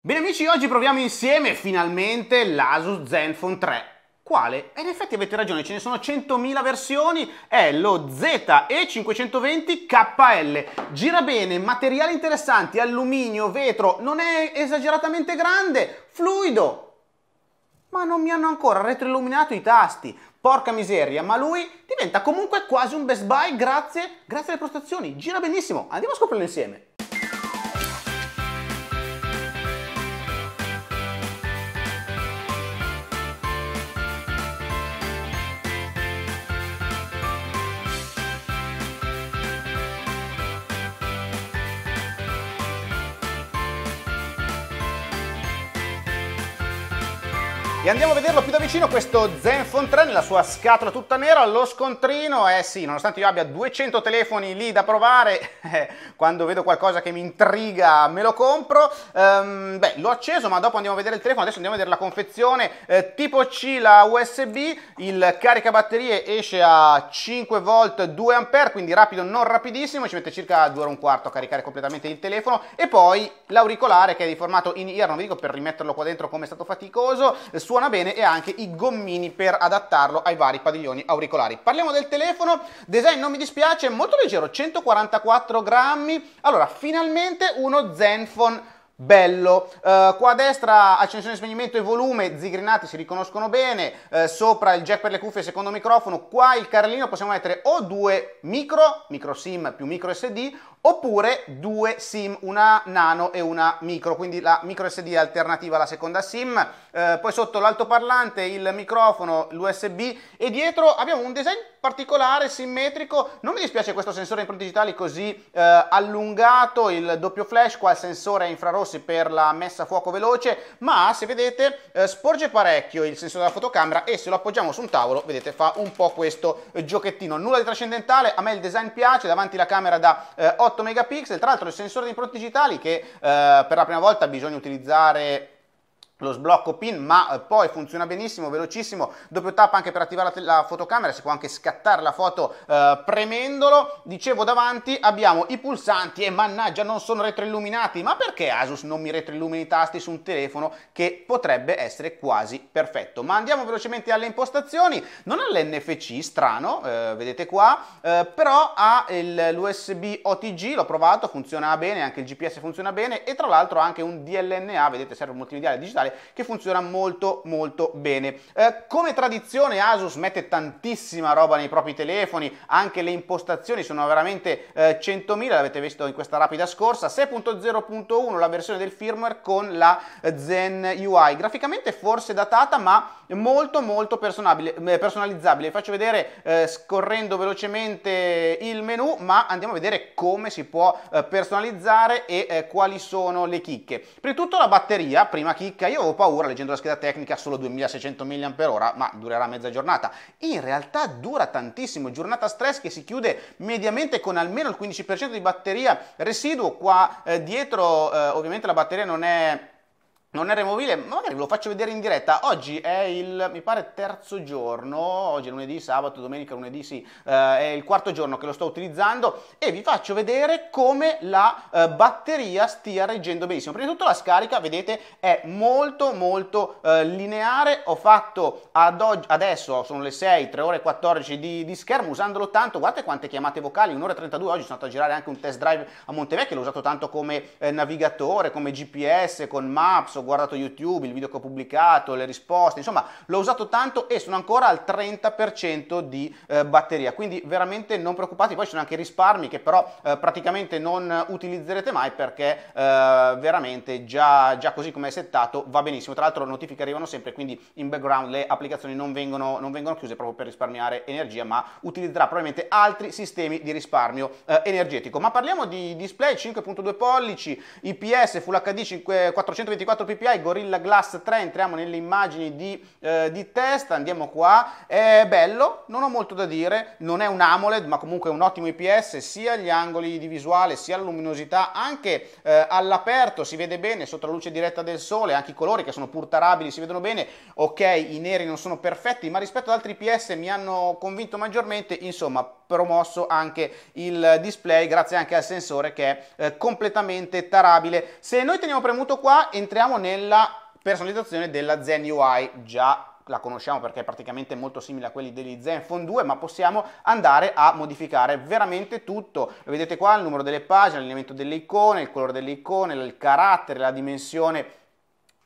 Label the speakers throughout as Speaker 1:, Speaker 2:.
Speaker 1: Bene amici, oggi proviamo insieme finalmente l'Asus Zenfone 3. Quale? E in effetti avete ragione, ce ne sono 100.000 versioni, è lo ZE520 KL. Gira bene, materiali interessanti, alluminio, vetro, non è esageratamente grande, fluido. Ma non mi hanno ancora retroilluminato i tasti, porca miseria, ma lui diventa comunque quasi un best buy grazie, grazie alle prestazioni, gira benissimo, andiamo a scoprirlo insieme. E andiamo a vederlo più da vicino questo Zenfone 3 nella sua scatola tutta nera, lo scontrino, eh sì, nonostante io abbia 200 telefoni lì da provare, eh, quando vedo qualcosa che mi intriga me lo compro, um, beh l'ho acceso ma dopo andiamo a vedere il telefono, adesso andiamo a vedere la confezione eh, tipo C, la USB, il caricabatterie esce a 5 volt 2 A, quindi rapido non rapidissimo, ci mette circa 2 ore e un quarto a caricare completamente il telefono e poi l'auricolare che è di formato in ear, non vi dico per rimetterlo qua dentro come è stato faticoso, suona bene e ha anche i gommini per adattarlo ai vari padiglioni auricolari. Parliamo del telefono, design non mi dispiace, molto leggero, 144 grammi. Allora, finalmente uno Zenfone bello. Uh, qua a destra accensione, spegnimento e volume, zigrinati si riconoscono bene, uh, sopra il jack per le cuffie, secondo microfono, qua il carrellino possiamo mettere o due micro, micro SIM più micro SD, oppure due SIM, una nano e una micro, quindi la micro SD è alternativa alla seconda SIM, uh, poi sotto l'altoparlante, il microfono, l'USB e dietro abbiamo un design particolare, simmetrico, non mi dispiace questo sensore in digitali così allungato, il doppio flash, qua il sensore è infrarosso discorsi per la messa a fuoco veloce, ma se vedete eh, sporge parecchio il sensore della fotocamera e se lo appoggiamo su un tavolo, vedete, fa un po' questo giochettino. Nulla di trascendentale, a me il design piace, davanti la camera da eh, 8 megapixel, tra l'altro il sensore di impronte digitali che eh, per la prima volta bisogna utilizzare lo sblocco pin ma eh, poi funziona benissimo velocissimo doppio tap anche per attivare la, la fotocamera si può anche scattare la foto eh, premendolo dicevo davanti abbiamo i pulsanti e mannaggia non sono retroilluminati ma perché Asus non mi retroillumina i tasti su un telefono che potrebbe essere quasi perfetto ma andiamo velocemente alle impostazioni non ha l'NFC strano eh, vedete qua eh, però ha l'USB OTG l'ho provato funziona bene anche il GPS funziona bene e tra l'altro ha anche un DLNA vedete serve un multimediale digitale digitale che funziona molto molto bene. Eh, come tradizione Asus mette tantissima roba nei propri telefoni, anche le impostazioni sono veramente eh, 100.000, l'avete visto in questa rapida scorsa, 6.0.1 la versione del firmware con la eh, Zen UI, graficamente forse datata ma molto molto eh, personalizzabile, vi faccio vedere eh, scorrendo velocemente il menu ma andiamo a vedere come si può eh, personalizzare e quali sono le chicche. Prima di tutto la batteria, prima chicca, io io avevo paura leggendo la scheda tecnica solo 2600 mAh, ma durerà mezza giornata. In realtà dura tantissimo, giornata stress che si chiude mediamente con almeno il 15% di batteria residuo qua eh, dietro, eh, ovviamente la batteria non è non è ma magari ve lo faccio vedere in diretta. Oggi è il, mi pare, terzo giorno, oggi è lunedì, sabato, domenica, lunedì sì, eh, è il quarto giorno che lo sto utilizzando e vi faccio vedere come la eh, batteria stia reggendo benissimo. Prima di tutto la scarica, vedete, è molto molto eh, lineare. Ho fatto ad oggi, adesso sono le 6, 3 ore 14 di, di schermo, usandolo tanto, guardate quante chiamate vocali, 1 ora 32, oggi sono andato a girare anche un test drive a Montevecchio, l'ho usato tanto come eh, navigatore, come GPS, con Maps, ho guardato YouTube, il video che ho pubblicato, le risposte, insomma l'ho usato tanto e sono ancora al 30% di eh, batteria, quindi veramente non preoccupati, poi ci sono anche risparmi che però eh, praticamente non utilizzerete mai perché eh, veramente già, già, così come è settato va benissimo, tra l'altro le notifiche arrivano sempre, quindi in background le applicazioni non vengono, non vengono chiuse proprio per risparmiare energia, ma utilizzerà probabilmente altri sistemi di risparmio eh, energetico. Ma parliamo di display 5.2 pollici, IPS, Full HD 5, 424 PPI Gorilla Glass 3, entriamo nelle immagini di, eh, di test, andiamo qua, è bello, non ho molto da dire, non è un AMOLED ma comunque un ottimo IPS sia agli angoli di visuale sia la luminosità, anche eh, all'aperto si vede bene sotto la luce diretta del sole, anche i colori che sono pur tarabili si vedono bene, ok i neri non sono perfetti ma rispetto ad altri IPS mi hanno convinto maggiormente, insomma promosso anche il display grazie anche al sensore che è eh, completamente tarabile. Se noi teniamo premuto qua entriamo nella personalizzazione della Zen UI già la conosciamo perché è praticamente molto simile a quelli degli Zenfone 2, ma possiamo andare a modificare veramente tutto. Lo vedete qua, il numero delle pagine, l'elemento delle icone, il colore delle icone, il carattere, la dimensione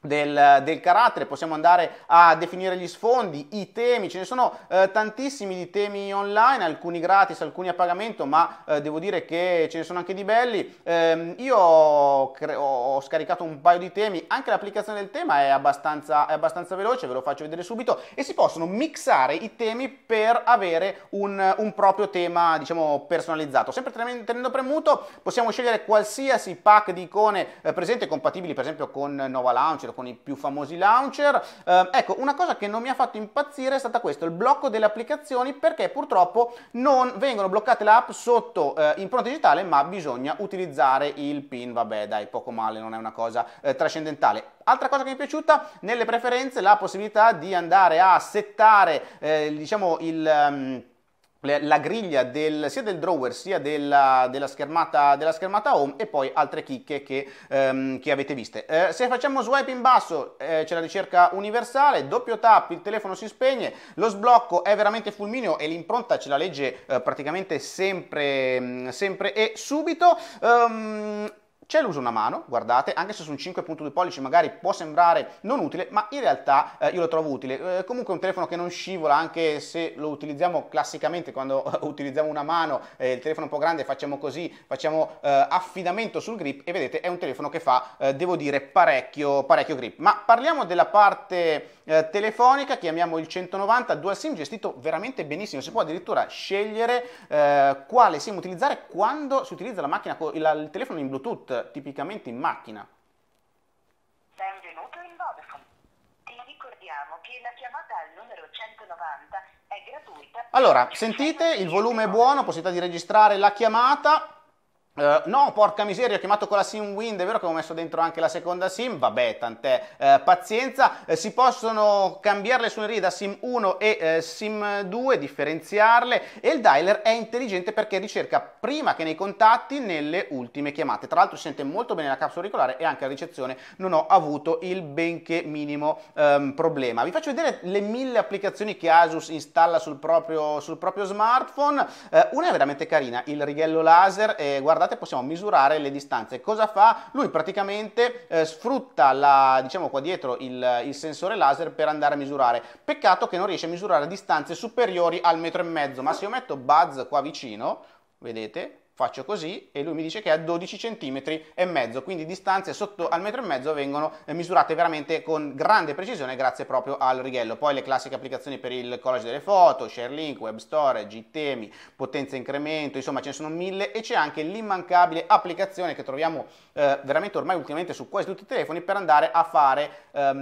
Speaker 1: del, del, carattere, possiamo andare a definire gli sfondi, i temi, ce ne sono eh, tantissimi di temi online, alcuni gratis, alcuni a pagamento, ma eh, devo dire che ce ne sono anche di belli. Eh, io cre- ho scaricato un paio di temi, anche l'applicazione del tema è abbastanza, è abbastanza, veloce, ve lo faccio vedere subito, e si possono mixare i temi per avere un, un proprio tema, diciamo, personalizzato. Sempre tenendo, premuto, possiamo scegliere qualsiasi pack di icone eh, presente, compatibili per esempio con Nova Launcher, launcher, con i più famosi launcher. Eh, ecco, una cosa che non mi ha fatto impazzire è stata questo, il blocco delle applicazioni, perché purtroppo non vengono bloccate le app sotto eh, impronta digitale, ma bisogna utilizzare il PIN. Vabbè, dai, poco male, non è una cosa eh, trascendentale. Altra cosa che mi è piaciuta, nelle preferenze la possibilità di andare a settare, eh, diciamo, il... Um, la griglia del, sia del drawer sia della, della, schermata, della, schermata, home e poi altre chicche che, ehm, che avete viste. Eh, se facciamo swipe in basso eh, c'è la ricerca universale, doppio tap, il telefono si spegne, lo sblocco è veramente fulmineo e l'impronta ce la legge eh, praticamente sempre, mm, sempre, e subito. Um, c'è l'uso una mano, guardate, anche se su un 5.2 pollici magari può sembrare non utile, ma in realtà eh, io lo trovo utile. Eh, comunque è un telefono che non scivola, anche se lo utilizziamo classicamente quando utilizziamo una mano, eh, il telefono un po' grande, facciamo così, facciamo eh, affidamento sul grip e vedete è un telefono che fa, eh, devo dire, parecchio, parecchio grip. Ma parliamo della parte telefonica, chiamiamo il 190, dual SIM gestito veramente benissimo, si può addirittura scegliere quale SIM utilizzare quando si utilizza la macchina, il telefono in Bluetooth tipicamente in macchina. Benvenuto in Vodafone. Ti ricordiamo che la chiamata al numero 190 è gratuita. Allora, sentite, il volume è buono, possibilità di registrare la chiamata. Uh, no, porca miseria, ho chiamato con la sim wind, è vero che ho messo dentro anche la seconda sim, vabbè, tant'è uh, pazienza. Uh, si possono cambiare le suonerie da sim 1 e sim 2, differenziarle e il dialer è intelligente perché ricerca prima che nei contatti nelle ultime chiamate. Tra l'altro si sente molto bene la capsula auricolare e anche la ricezione non ho avuto il benché minimo um, problema. Vi faccio vedere le mille applicazioni che Asus installa sul proprio, sul proprio smartphone. una è veramente carina, il righello laser, e guardate guardate possiamo misurare le distanze. Cosa fa? Lui praticamente eh, sfrutta la, diciamo qua dietro il, il, sensore laser per andare a misurare. Peccato che non riesce a misurare distanze superiori al metro e mezzo, ma se io metto Buzz qua vicino, vedete, faccio così e lui mi dice che è a 12 cm e mezzo, quindi distanze sotto al metro e mezzo vengono eh, misurate veramente con grande precisione grazie proprio al righello. Poi le classiche applicazioni per il collage delle foto, share link, web storage, i temi, potenza incremento, insomma ce ne sono mille e c'è anche l'immancabile applicazione che troviamo eh, veramente ormai ultimamente su quasi tutti i telefoni per andare a fare ehm,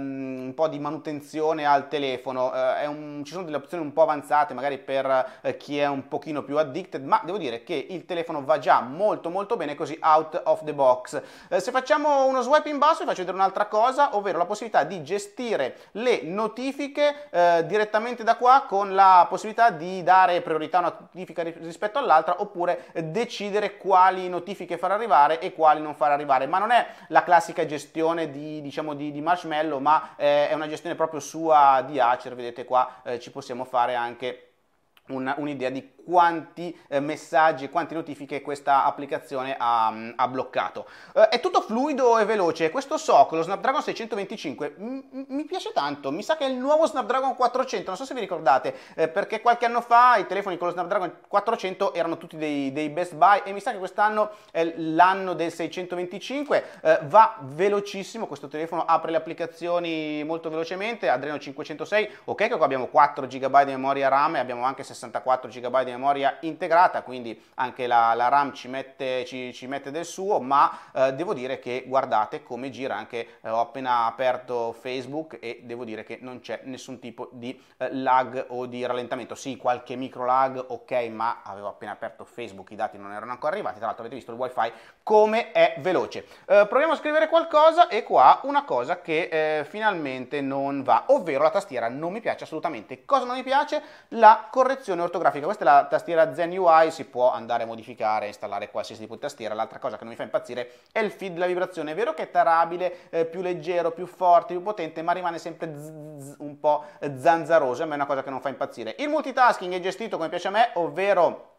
Speaker 1: un po' di manutenzione al telefono. Eh, un, ci sono delle opzioni un po' avanzate magari per eh, chi è un pochino più addicted, ma devo dire che il telefono va già molto molto bene così out of the box. Eh, se facciamo uno swipe in basso vi faccio vedere un'altra cosa, ovvero la possibilità di gestire le notifiche eh, direttamente da qua con la possibilità di dare priorità a una notifica rispetto all'altra oppure decidere quali notifiche far arrivare e quali non far arrivare, ma non è la classica gestione di, diciamo, di, di Marshmallow, ma eh, è una gestione proprio sua di Acer, vedete qua eh, ci possiamo fare anche un'idea un di quanti eh, messaggi e quante notifiche questa applicazione ha, mm, ha bloccato. Eh, è tutto fluido e veloce, questo so, lo Snapdragon 625 m- mi piace tanto, mi sa che è il nuovo Snapdragon 400, non so se vi ricordate, eh, perché qualche anno fa i telefoni con lo Snapdragon 400 erano tutti dei, dei best buy e mi sa che quest'anno è l'anno del 625, eh, va velocissimo questo telefono, apre le applicazioni molto velocemente, Adreno 506, ok che qua abbiamo 4 GB di memoria RAM e abbiamo anche 64 GB di di memoria integrata, quindi anche la, la RAM ci mette, ci, ci mette, del suo, ma eh, devo dire che guardate come gira anche, eh, ho appena aperto Facebook e devo dire che non c'è nessun tipo di eh, lag o di rallentamento, sì qualche micro lag, ok, ma avevo appena aperto Facebook, i dati non erano ancora arrivati, tra l'altro avete visto il wifi come è veloce. Eh, proviamo a scrivere qualcosa e qua una cosa che eh, finalmente non va, ovvero la tastiera non mi piace assolutamente. Cosa non mi piace? La correzione ortografica. Questa è la tastiera Zen UI si può andare a modificare, installare qualsiasi tipo di tastiera, l'altra cosa che non mi fa impazzire è il feed della vibrazione, è vero che è tarabile, eh, più leggero, più forte, più potente, ma rimane sempre zzz, un po' zanzaroso, a me è una cosa che non fa impazzire. Il multitasking è gestito come piace a me, ovvero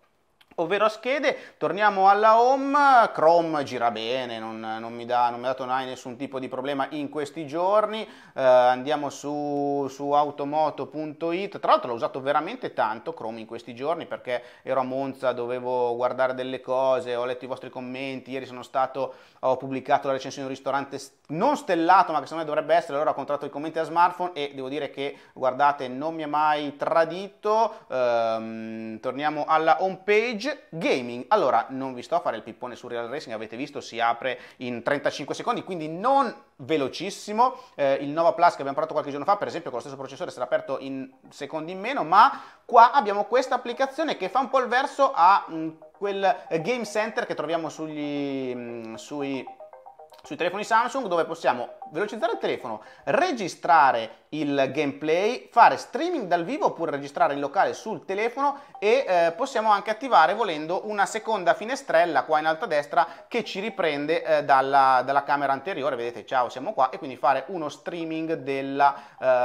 Speaker 1: ovvero a schede, torniamo alla home, Chrome gira bene, non, non mi dà, non ha dato nessun tipo di problema in questi giorni, eh, andiamo su, su automoto.it, tra l'altro l'ho usato veramente tanto Chrome in questi giorni perché ero a Monza, dovevo guardare delle cose, ho letto i vostri commenti, ieri sono stato, ho pubblicato la recensione di un ristorante non stellato ma che secondo me dovrebbe essere, allora ho contratto i commenti a smartphone e devo dire che guardate non mi ha mai tradito, ehm, torniamo alla home page, Edge Gaming. Allora, non vi sto a fare il pippone su Real Racing, avete visto, si apre in 35 secondi, quindi non velocissimo. Eh, il Nova Plus che abbiamo provato qualche giorno fa, per esempio, con lo stesso processore sarà aperto in secondi in meno, ma qua abbiamo questa applicazione che fa un po' il verso a mh, mm, quel eh, game center che troviamo sugli, mh, mm, sui sui telefoni Samsung dove possiamo velocizzare il telefono, registrare il gameplay, fare streaming dal vivo oppure registrare in locale sul telefono e eh, possiamo anche attivare volendo una seconda finestrella qua in alto a destra che ci riprende eh, dalla, dalla, camera anteriore, vedete ciao siamo qua e quindi fare uno streaming della,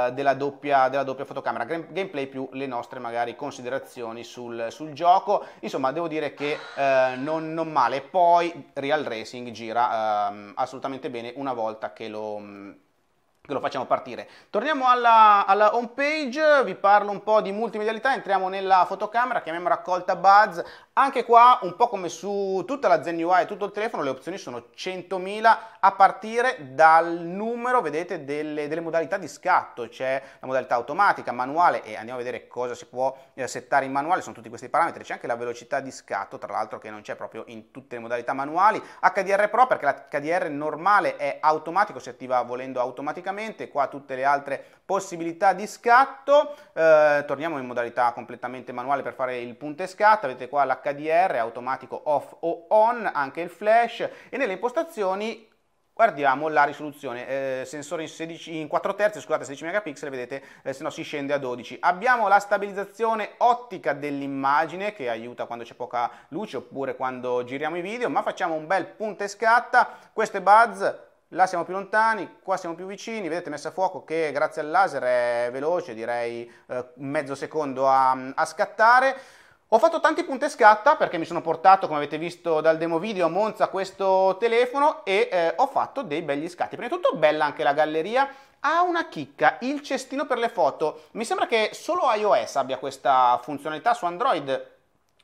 Speaker 1: eh, della, doppia, della doppia, fotocamera, gameplay più le nostre magari considerazioni sul, sul gioco, insomma devo dire che eh, non, non, male, poi Real Racing gira ehm, a assolutamente bene una volta che lo che lo facciamo partire. Torniamo alla, alla, home page, vi parlo un po' di multimedialità, entriamo nella fotocamera, chiamiamo raccolta Buzz, anche qua un po' come su tutta la Zen UI e tutto il telefono le opzioni sono 100.000 a partire dal numero, vedete, delle, delle modalità di scatto, c'è la modalità automatica, manuale e andiamo a vedere cosa si può eh, settare in manuale, sono tutti questi parametri, c'è anche la velocità di scatto, tra l'altro che non c'è proprio in tutte le modalità manuali, HDR Pro perché la HDR normale è automatico, si attiva volendo automaticamente, sicuramente, qua tutte le altre possibilità di scatto, eh, torniamo in modalità completamente manuale per fare il punto e scatto, avete qua l'HDR automatico off o on, anche il flash e nelle impostazioni guardiamo la risoluzione, eh, sensore in, 16, in 4 terzi, scusate 16 megapixel, vedete eh, se no si scende a 12. Abbiamo la stabilizzazione ottica dell'immagine che aiuta quando c'è poca luce oppure quando giriamo i video, ma facciamo un bel punto e scatta, questo è Buzz, là siamo più lontani, qua siamo più vicini, vedete messa a fuoco che grazie al laser è veloce, direi eh, mezzo secondo a, a scattare. Ho fatto tanti punti scatta perché mi sono portato, come avete visto dal demo video, a Monza questo telefono e eh, ho fatto dei belli scatti. Prima di tutto bella anche la galleria, ha una chicca, il cestino per le foto. Mi sembra che solo iOS abbia questa funzionalità, su Android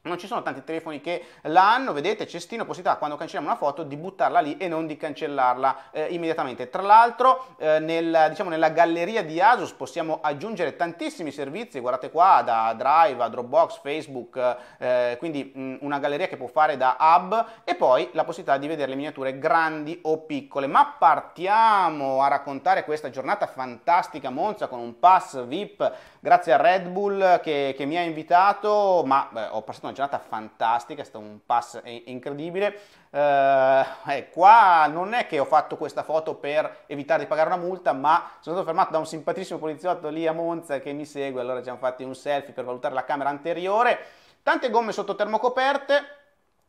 Speaker 1: non ci sono tanti telefoni che l'hanno, vedete, cestino, possibilità quando cancelliamo una foto di buttarla lì e non di cancellarla eh, immediatamente. Tra l'altro eh, nel, diciamo, nella galleria di Asus possiamo aggiungere tantissimi servizi, guardate qua, da Drive a Dropbox, Facebook, eh, quindi mh, mm, una galleria che può fare da hub e poi la possibilità di vedere le miniature grandi o piccole. Ma partiamo a raccontare questa giornata fantastica a Monza con un pass VIP grazie a Red Bull che, che mi ha invitato, ma beh, ho passato una giornata fantastica, è stato un pass incredibile. Eh, eh, qua non è che ho fatto questa foto per evitare di pagare una multa, ma sono stato fermato da un simpaticissimo poliziotto lì a Monza che mi segue, allora ci hanno fatti un selfie per valutare la camera anteriore. Tante gomme sotto termocoperte,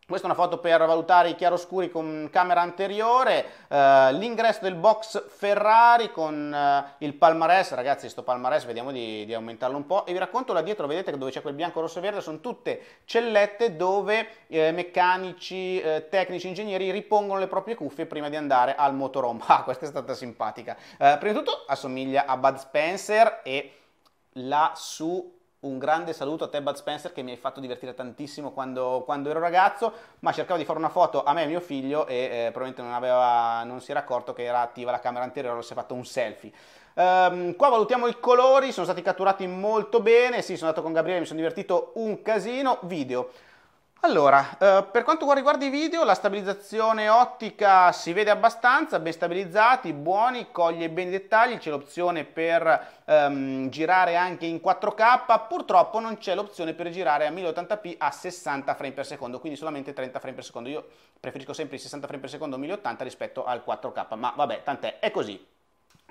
Speaker 1: questa è una foto per valutare i chiaroscuri con camera anteriore, eh, l'ingresso del box Ferrari con eh, il palmarès, ragazzi sto palmarès vediamo di, di, aumentarlo un po' e vi racconto là dietro, vedete dove c'è quel bianco, rosso e verde, sono tutte cellette dove eh, meccanici, eh, tecnici, ingegneri ripongono le proprie cuffie prima di andare al motorhome, ah questa è stata simpatica, eh, prima di tutto assomiglia a Bud Spencer e là su un grande saluto a te Bud Spencer che mi hai fatto divertire tantissimo quando, quando ero ragazzo, ma cercavo di fare una foto a me e mio figlio e eh, probabilmente non, aveva, non si era accorto che era attiva la camera anteriore, si è fatto un selfie. Um, qua valutiamo i colori, sono stati catturati molto bene, sì sono andato con Gabriele, mi sono divertito un casino, video. Allora, eh, per quanto riguarda i video, la stabilizzazione ottica si vede abbastanza, ben stabilizzati, buoni, coglie bene i dettagli, c'è l'opzione per ehm, girare anche in 4K, purtroppo non c'è l'opzione per girare a 1080p a 60 frame per secondo, quindi solamente 30 frame per secondo. Io preferisco sempre i 60 frame per secondo 1080 rispetto al 4K, ma vabbè, tant'è, è così.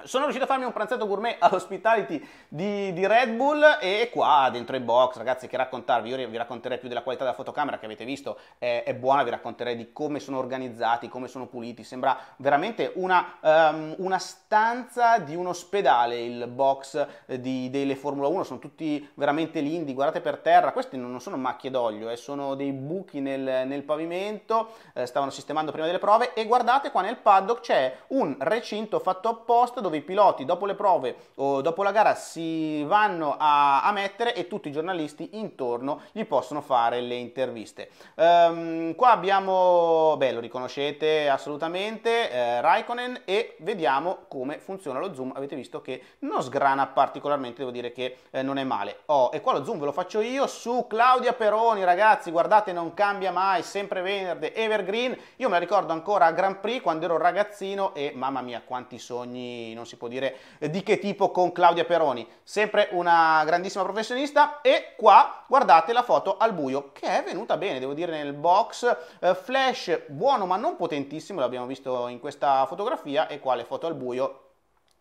Speaker 1: Sono riuscito a farmi un pranzetto gourmet all'hospitality di, di, Red Bull e qua dentro i box, ragazzi, che raccontarvi? Io vi racconterei più della qualità della fotocamera che avete visto, è, è buona, vi racconterei di come sono organizzati, come sono puliti, sembra veramente una, um, una stanza di un ospedale il box eh, di, delle Formula 1, sono tutti veramente lindi, guardate per terra, questi non sono macchie d'olio, eh, sono dei buchi nel, nel pavimento, eh, stavano sistemando prima delle prove e guardate qua nel paddock c'è un recinto fatto apposta dove i piloti dopo le prove o dopo la gara si vanno a, a mettere e tutti i giornalisti intorno gli possono fare le interviste. Um, qua abbiamo, beh lo riconoscete assolutamente, eh, Raikkonen e vediamo come funziona lo zoom. Avete visto che non sgrana particolarmente, devo dire che eh, non è male. Oh, e qua lo zoom ve lo faccio io su Claudia Peroni, ragazzi, guardate non cambia mai, sempre verde, evergreen. Io me la ricordo ancora a Grand Prix quando ero ragazzino e mamma mia quanti sogni quindi non si può dire eh, di che tipo con Claudia Peroni, sempre una grandissima professionista e qua guardate la foto al buio che è venuta bene, devo dire nel box, eh, flash buono ma non potentissimo, l'abbiamo visto in questa fotografia e qua le foto al buio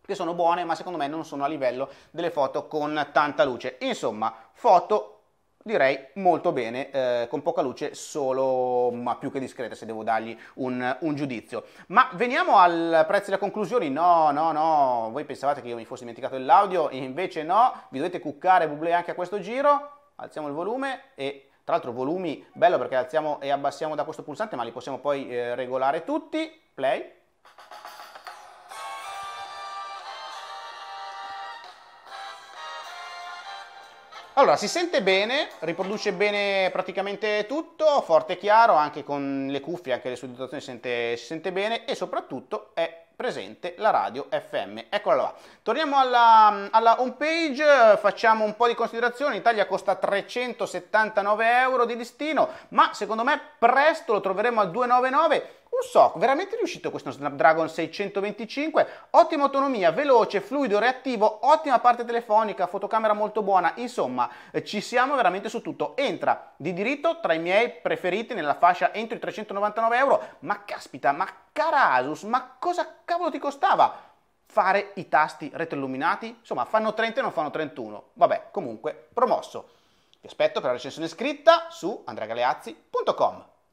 Speaker 1: che sono buone ma secondo me non sono a livello delle foto con tanta luce. Insomma, foto direi molto bene, eh, con poca luce solo, ma più che discreta se devo dargli un, un, giudizio. Ma veniamo al prezzo delle conclusioni, no, no, no, voi pensavate che io mi fossi dimenticato dell'audio, e invece no, vi dovete cuccare Bublé anche a questo giro, alziamo il volume e... Tra l'altro volumi, bello perché alziamo e abbassiamo da questo pulsante, ma li possiamo poi eh, regolare tutti. Play. Allora, si sente bene, riproduce bene praticamente tutto, forte e chiaro, anche con le cuffie, anche le sudditazioni si sente, si sente bene e soprattutto è presente la radio FM. Eccola là. Torniamo alla, alla home page, facciamo un po' di considerazioni. In Italia costa 379 euro di listino, ma secondo me presto lo troveremo a 299 un SOC veramente riuscito questo Snapdragon 625, ottima autonomia, veloce, fluido, reattivo, ottima parte telefonica, fotocamera molto buona, insomma ci siamo veramente su tutto. Entra di diritto tra i miei preferiti nella fascia entro i 399 euro, ma caspita, ma cara Asus, ma cosa cavolo ti costava? Fare i tasti retroilluminati? Insomma, fanno 30 e non fanno 31. Vabbè, comunque, promosso. Vi aspetto per la recensione scritta su andragaleazzi.com